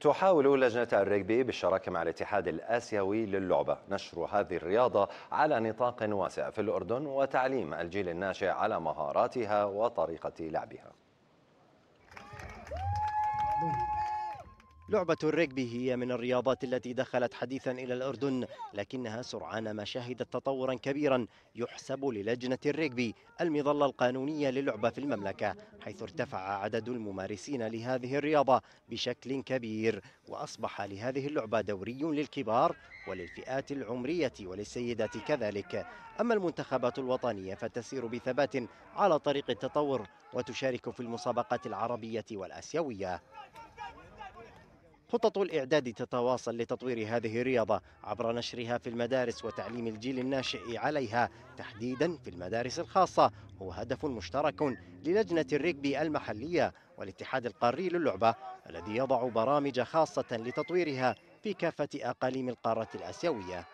تحاول لجنة الريغبي بالشراكة مع الاتحاد الآسيوي للعبة نشر هذه الرياضة على نطاق واسع في الأردن وتعليم الجيل الناشئ على مهاراتها وطريقة لعبها لعبة الرجبي هي من الرياضات التي دخلت حديثا إلى الأردن لكنها سرعان ما شهدت تطورا كبيرا يحسب للجنة الرجبي المظلة القانونية للعبة في المملكة حيث ارتفع عدد الممارسين لهذه الرياضة بشكل كبير وأصبح لهذه اللعبة دوري للكبار وللفئات العمرية وللسيدات كذلك أما المنتخبات الوطنية فتسير بثبات على طريق التطور وتشارك في المسابقات العربية والآسيوية خطط الإعداد تتواصل لتطوير هذه الرياضة عبر نشرها في المدارس وتعليم الجيل الناشئ عليها تحديدا في المدارس الخاصة هو هدف مشترك للجنة الريكبي المحلية والاتحاد القاري للعبة الذي يضع برامج خاصة لتطويرها في كافة أقاليم القارة الآسيوية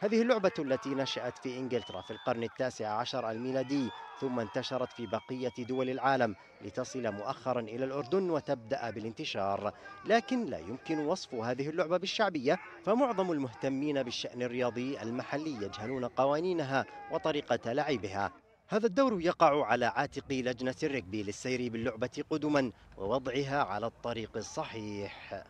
هذه اللعبة التي نشأت في إنجلترا في القرن التاسع عشر الميلادي ثم انتشرت في بقية دول العالم لتصل مؤخرا إلى الأردن وتبدأ بالانتشار لكن لا يمكن وصف هذه اللعبة بالشعبية فمعظم المهتمين بالشأن الرياضي المحلي يجهلون قوانينها وطريقة لعبها هذا الدور يقع على عاتق لجنة الركبي للسير باللعبة قدما ووضعها على الطريق الصحيح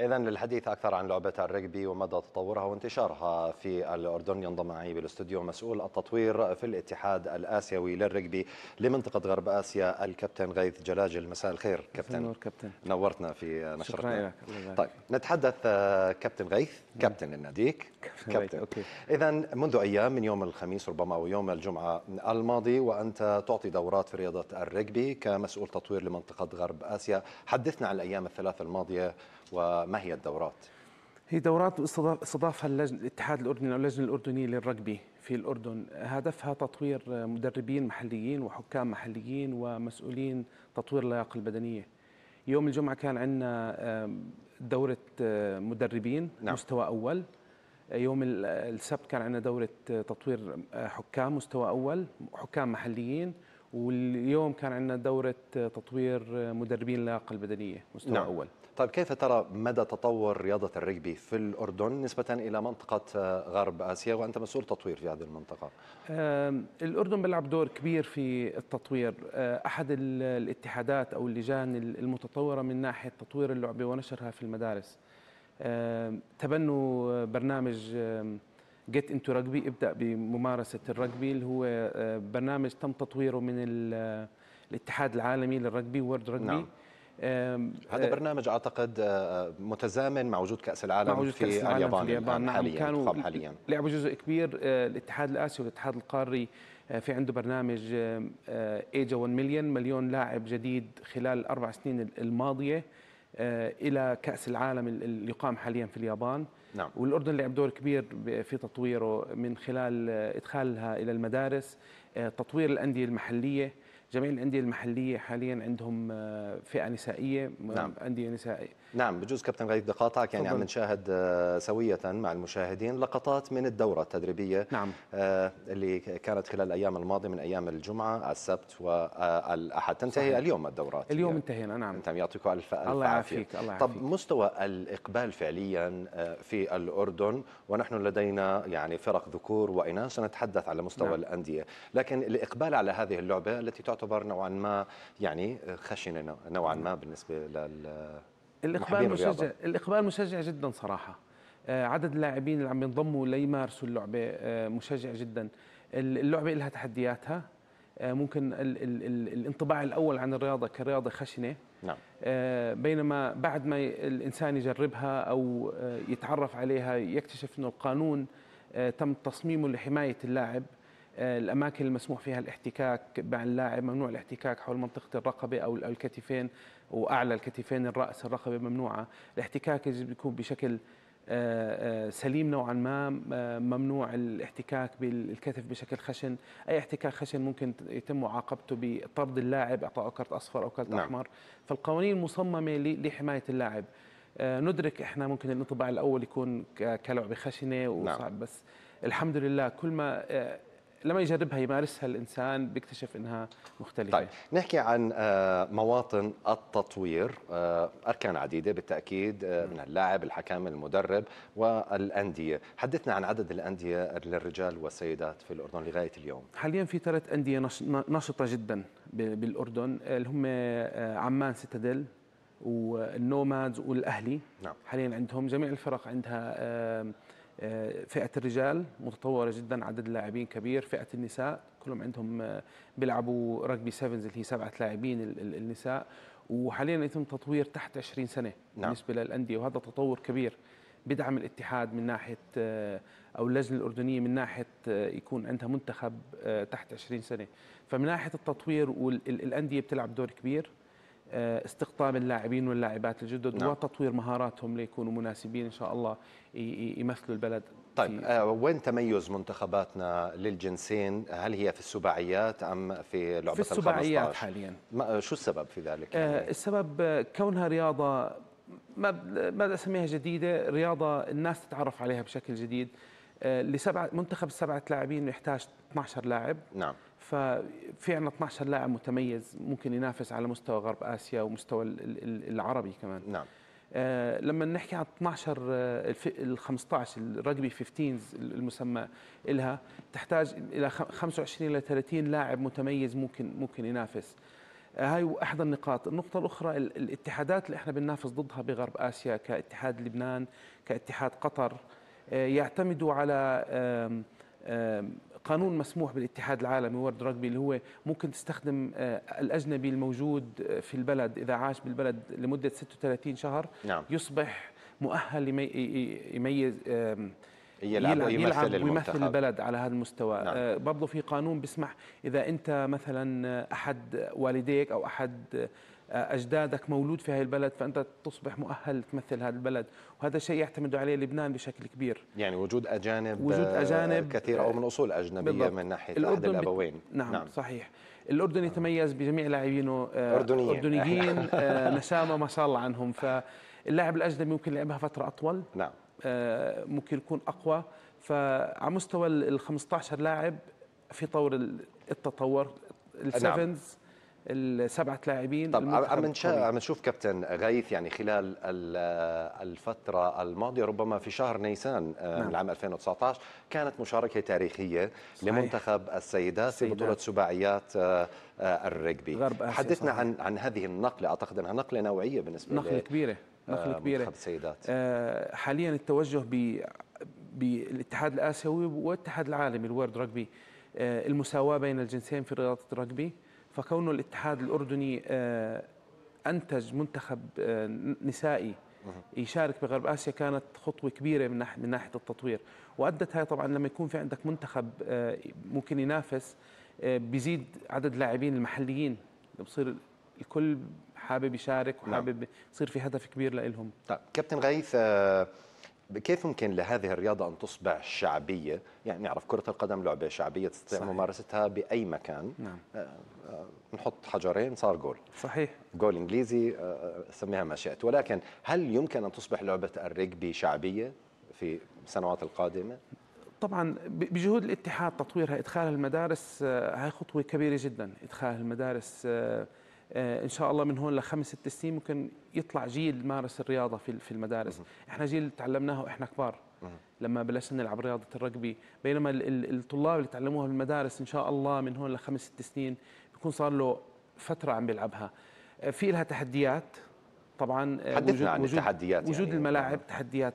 إذا للحديث أكثر عن لعبة الرجبي ومدى تطورها وانتشارها في الأردن ينضم معي بالاستوديو مسؤول التطوير في الاتحاد الآسيوي للرجبي لمنطقة غرب آسيا الكابتن غيث جلاجل مساء الخير كابتن نور كابتن نورتنا في نشرتنا شكرا طيب نتحدث آه، كابتن غيث نعم. كابتن الناديك كابتن أوكي. إذا منذ أيام من يوم الخميس ربما أو يوم الجمعة الماضي وأنت تعطي دورات في رياضة الرجبي كمسؤول تطوير لمنطقة غرب آسيا حدثنا عن الأيام الثلاث الماضية و وما هي الدورات؟ هي دورات استضافها الاتحاد الاردني او اللجنه الاردنيه للرجبي في الاردن هدفها تطوير مدربين محليين وحكام محليين ومسؤولين تطوير اللياقه البدنيه يوم الجمعه كان عندنا دوره آه، مدربين نعم. مستوى اول يوم السبت كان عندنا دوره آه، تطوير آه، حكام مستوى اول حكام محليين واليوم كان عندنا دوره تطوير مدربين اللياقه البدنيه مستوى نعم. اول طيب كيف ترى مدى تطور رياضة الرجبي في الأردن نسبة إلى منطقة آه، غرب آسيا وأنت مسؤول تطوير في هذه المنطقة الأردن بيلعب دور كبير في التطوير آه، أحد الاتحادات أو اللجان المتطورة من ناحية تطوير اللعبة ونشرها في المدارس تبنوا برنامج جيت انتو رجبي ابدا بممارسه الرجبي اللي هو آه، برنامج تم تطويره من الاتحاد العالمي للرجبي وورد رجبي نعم. هذا أه، برنامج اعتقد آه، آه، متزامن مع وجود كاس العالم مع وجود في, كأس العالم اليابان, في اليابان نعم حاليا كانوا حاليا لعبوا جزء كبير الاتحاد الاسيوي والاتحاد القاري في عنده برنامج ايجا 1 مليون مليون لاعب جديد خلال الاربع سنين الماضيه الى كاس العالم اللي يقام حاليا في اليابان نعم. والاردن لعب دور كبير في تطويره من خلال ادخالها الى المدارس تطوير الانديه المحليه جميع الانديه المحليه حاليا عندهم آه، فئه نسائيه نعم انديه نسائيه نعم بجوز كابتن غريب بدي قاطعك يعني عم نشاهد آه، سويه مع المشاهدين لقطات من الدوره التدريبيه نعم آه، اللي كانت خلال الايام الماضيه من ايام الجمعه السبت والاحد تنتهي صحيح. اليوم الدورات اليوم انتهينا نعم انت يعطيكم الف الف الله يعافيك الله يعافيك طب مستوى الاقبال فعليا في الاردن ونحن لدينا يعني فرق ذكور واناث سنتحدث على مستوى نعم. الانديه لكن الاقبال على هذه اللعبه التي تعتبر يعتبر نوعا ما يعني خشنه نوعا ما بالنسبه لل الاقبال مشجع الاقبال مشجع جدا صراحه آه، عدد اللاعبين اللي عم ينضموا ليمارسوا اللعبه آه، مشجع جدا اللعبه لها تحدياتها آه، ممكن الـ الـ الـ الانطباع الاول عن الرياضه كرياضه خشنه نعم بينما بعد ما الانسان يجربها او يتعرف عليها يكتشف انه القانون تم تصميمه لحمايه اللاعب آه، الاماكن المسموح فيها الاحتكاك مع اللاعب ممنوع الاحتكاك حول منطقه الرقبه او الكتفين واعلى الكتفين الراس الرقبه ممنوعه الاحتكاك يجب يكون بشكل آه، آه، سليم نوعا ما ممنوع الاحتكاك بالكتف بشكل خشن اي احتكاك خشن ممكن يتم معاقبته بطرد اللاعب اعطائه كرت اصفر او كرت نعم. احمر فالقوانين مصممه لحمايه اللاعب ندرك احنا ممكن الانطباع الاول يكون كلعبه خشنه نعم. وصعب نعم. بس الحمد لله كل ما لما يجربها يمارسها الانسان بيكتشف انها مختلفه طيب نحكي عن آه، مواطن التطوير آه، اركان عديده بالتاكيد آه، من اللاعب الحكام المدرب والانديه حدثنا عن عدد الانديه للرجال والسيدات في الاردن لغايه اليوم حاليا في ثلاث انديه نشطه جدا بالاردن اللي هم عمان سيتاديل والنومادز والاهلي نعم. حاليا عندهم جميع الفرق عندها فئه الرجال متطوره جدا عدد اللاعبين كبير فئه النساء كلهم عندهم آه، بيلعبوا رجبي سيفنز اللي هي سبعه لاعبين النساء وحاليا يتم تطوير تحت 20 سنه نعم. بالنسبه للانديه وهذا تطور كبير بدعم الاتحاد من ناحيه آه، او اللجنه الاردنيه من ناحيه آه، يكون عندها منتخب تحت 20 سنه فمن ناحيه التطوير والانديه بتلعب دور كبير آه، استقطاب اللاعبين واللاعبات الجدد نعم. وتطوير مهاراتهم ليكونوا مناسبين ان شاء الله يمثلوا البلد طيب آه وين تميز منتخباتنا للجنسين هل هي في السباعيات ام في لعبه في السباعيات حاليا ما آه، شو السبب في ذلك آه، يعني؟ آه السبب كونها رياضه ما ما اسميها جديده رياضه الناس تتعرف عليها بشكل جديد آه، لسبعه منتخب السبعه لاعبين يحتاج 12 لاعب نعم ففي عندنا 12 لاعب متميز ممكن ينافس على مستوى غرب اسيا ومستوى العربي كمان نعم آه، لما نحكي عن 12 آه، ال 15 الرجبي 15 المسمى إلها تحتاج الى 25 الى 30 لاعب متميز ممكن ممكن ينافس هاي احدى النقاط النقطه الاخرى الاتحادات اللي احنا بننافس ضدها بغرب اسيا كاتحاد لبنان كاتحاد قطر يعتمدوا على قانون مسموح بالاتحاد العالمي وورد رجبي اللي هو ممكن تستخدم آه، الاجنبي الموجود في البلد اذا عاش بالبلد لمده 36 شهر نعم. يصبح مؤهل يميز يلعب, يلعب, يلعب ويمثل, البلد على هذا المستوى نعم. آه، برضو برضه في قانون بيسمح اذا انت مثلا احد والديك او احد اجدادك مولود في هذه البلد فانت تصبح مؤهل تمثل هذا البلد وهذا شيء يعتمد عليه لبنان بشكل كبير يعني وجود اجانب وجود آه، اجانب كثير او من اصول اجنبيه بالضبط. من ناحيه احد الابوين نعم, نعم صحيح الاردن يتميز بجميع لاعبينه آه، اردنيين اردنيين آه، نسامه ما شاء الله عنهم فاللاعب الاجنبي ممكن لعبها فتره اطول نعم ممكن يكون اقوى فعلى مستوى ال 15 لاعب في طور التطور السفنز نعم. السبعه لاعبين طب عم عم نشوف كابتن غيث يعني خلال الفتره الماضيه ربما في شهر نيسان آه، نعم. العام 2019 كانت مشاركه تاريخيه صحيح. لمنتخب السيدات في بطوله سباعيات آه، آه، الرجبي غرب آسيا حدثنا صحيح. عن عن هذه النقله اعتقد انها نقله نوعيه بالنسبه نقله كبيره نقله كبيره منتخب السيدات حاليا التوجه بالاتحاد الاسيوي والاتحاد العالمي الورد رجبي المساواه بين الجنسين في رياضه الرجبي فكونه الاتحاد الأردني آه، أنتج منتخب آه، نسائي يشارك بغرب اسيا كانت خطوه كبيره من ناحيه من ناحيه التطوير وادت هاي طبعا لما يكون في عندك منتخب آه، ممكن ينافس بيزيد عدد اللاعبين المحليين بصير الكل حابب يشارك نعم. وحابب يصير في هدف كبير لهم طيب كابتن غيث كيف يمكن لهذه الرياضة أن تصبح شعبية يعني نعرف كرة القدم لعبة شعبية تستطيع صحيح. ممارستها بأي مكان نعم. آه، آه، نحط حجرين صار جول صحيح جول إنجليزي آه، سميها ما شئت ولكن هل يمكن أن تصبح لعبة الرجبي شعبية في السنوات القادمة؟ طبعا بجهود الاتحاد تطويرها ادخال المدارس هاي خطوه كبيره جدا ادخال المدارس آه، ان شاء الله من هون لخمس ست سنين ممكن يطلع جيل مارس الرياضه في في المدارس احنا جيل تعلمناه واحنا كبار لما بلشنا نلعب رياضه الرجبي بينما الطلاب اللي تعلموها في المدارس ان شاء الله من هون لخمس ست سنين بيكون صار له فتره عم بيلعبها آه، في لها تحديات طبعا آه، حدثنا وجود عن التحديات وجود يعني الملاعب يعني. تحديات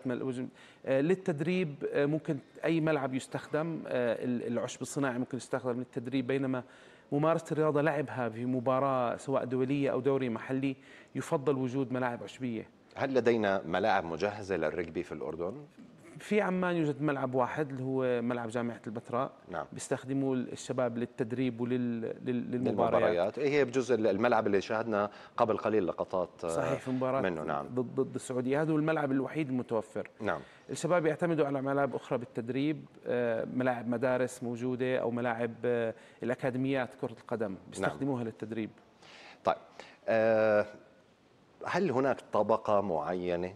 للتدريب ممكن اي ملعب يستخدم العشب الصناعي ممكن يستخدم للتدريب بينما ممارسة الرياضة لعبها في مباراة سواء دولية أو دوري محلي يفضل وجود ملاعب عشبية هل لدينا ملاعب مجهزة للرجبي في الأردن؟ في عمان يوجد ملعب واحد اللي هو ملعب جامعه البتراء نعم بيستخدموه الشباب للتدريب وللمباريات إيه هي بجزء الملعب اللي شاهدنا قبل قليل لقطات آه، صحيح في مباراه منه نعم ضد ضد السعوديه هذا هو الملعب الوحيد المتوفر نعم الشباب يعتمدوا على ملاعب اخرى بالتدريب آه، ملاعب مدارس موجوده او ملاعب آه، الاكاديميات كره القدم نعم. بيستخدموها نعم. للتدريب طيب أه هل هناك طبقه معينه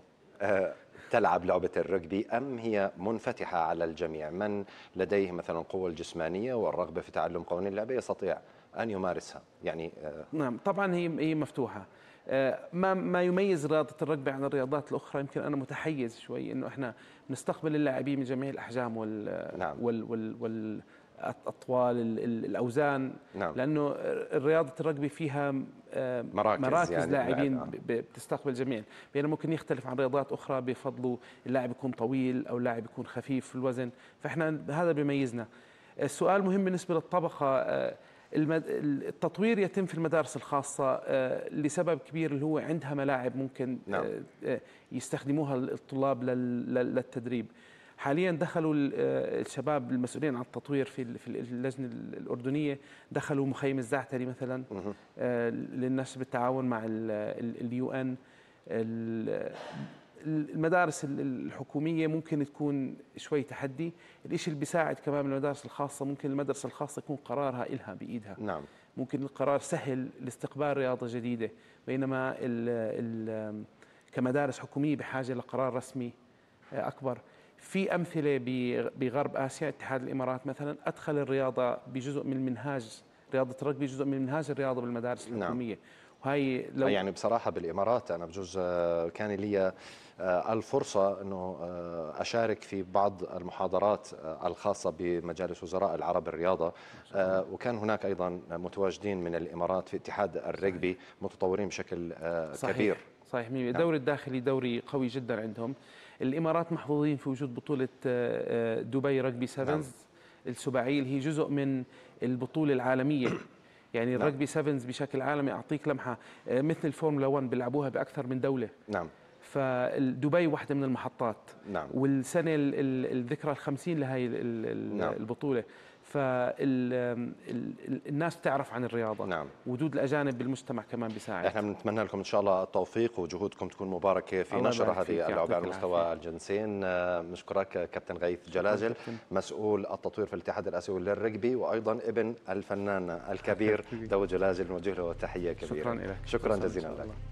تلعب لعبة الرجبي أم هي منفتحة على الجميع من لديه مثلا القوة الجسمانية والرغبة في تعلم قوانين اللعبة يستطيع أن يمارسها يعني آه، نعم طبعا هي هي مفتوحة آه، ما ما يميز رياضه الركبه عن الرياضات الاخرى يمكن انا متحيز شوي انه احنا نستقبل اللاعبين من جميع الاحجام وال نعم. وال وال, وال الاطوال الاوزان نعم. لانه رياضه الرجبي فيها مراكز, مراكز يعني لاعبين بتستقبل جميع بينما ممكن يختلف عن رياضات اخرى بفضلوا اللاعب يكون طويل او اللاعب يكون خفيف في الوزن فاحنا هذا بيميزنا السؤال مهم بالنسبه للطبقه آه، التطوير يتم في المدارس الخاصة آه، لسبب كبير اللي هو عندها ملاعب ممكن نعم. آه، يستخدموها الطلاب للتدريب حاليا دخلوا آه، الشباب المسؤولين عن التطوير في في اللجنه الاردنيه دخلوا مخيم الزعتري مثلا آه، للنشر بالتعاون مع اليو ان المدارس الحكومية ممكن تكون شوي تحدي الشيء اللي بيساعد كمان المدارس الخاصة ممكن المدرسة الخاصة يكون قرارها إلها بإيدها نعم ممكن القرار سهل لاستقبال رياضة جديدة بينما الـ الـ كمدارس حكومية بحاجة لقرار رسمي آه، أكبر في امثله بغرب اسيا اتحاد الامارات مثلا ادخل الرياضه بجزء من المنهاج رياضه الركبي جزء من منهاج الرياضه بالمدارس نعم. الحكوميه نعم. وهي لو يعني بصراحه بالامارات انا بجوز آه، كان لي آه، الفرصه انه آه، اشارك في بعض المحاضرات الخاصه بمجالس وزراء العرب الرياضه وكان هناك ايضا متواجدين من الامارات في اتحاد الرجبي متطورين بشكل صحيح. كبير صحيح نعم. الدوري الداخلي دوري قوي جدا عندهم الامارات محظوظين في وجود بطوله آه، آه، دبي رجبي 7 نعم. السباعيه اللي هي جزء من البطوله العالميه يعني الرجبي نعم. سيفنز بشكل عالمي اعطيك لمحه آه، مثل الفورمولا 1 بيلعبوها باكثر من دوله نعم فدبي واحده من المحطات نعم. والسنه الذكرى ال50 لهي نعم. فالناس تعرف عن الرياضة نعم. وجود الأجانب بالمجتمع كمان بيساعد احنا بنتمنى لكم إن شاء الله التوفيق وجهودكم تكون مباركة في نشر هذه اللعبة على مستوى الجنسين بنشكرك كابتن غيث جلاجل مسؤول التطوير في الاتحاد الآسيوي للرجبي وأيضا ابن الفنان الكبير دو جلاجل بنوجه له تحية كبيرة شكرا لك شكرا جزيلا لك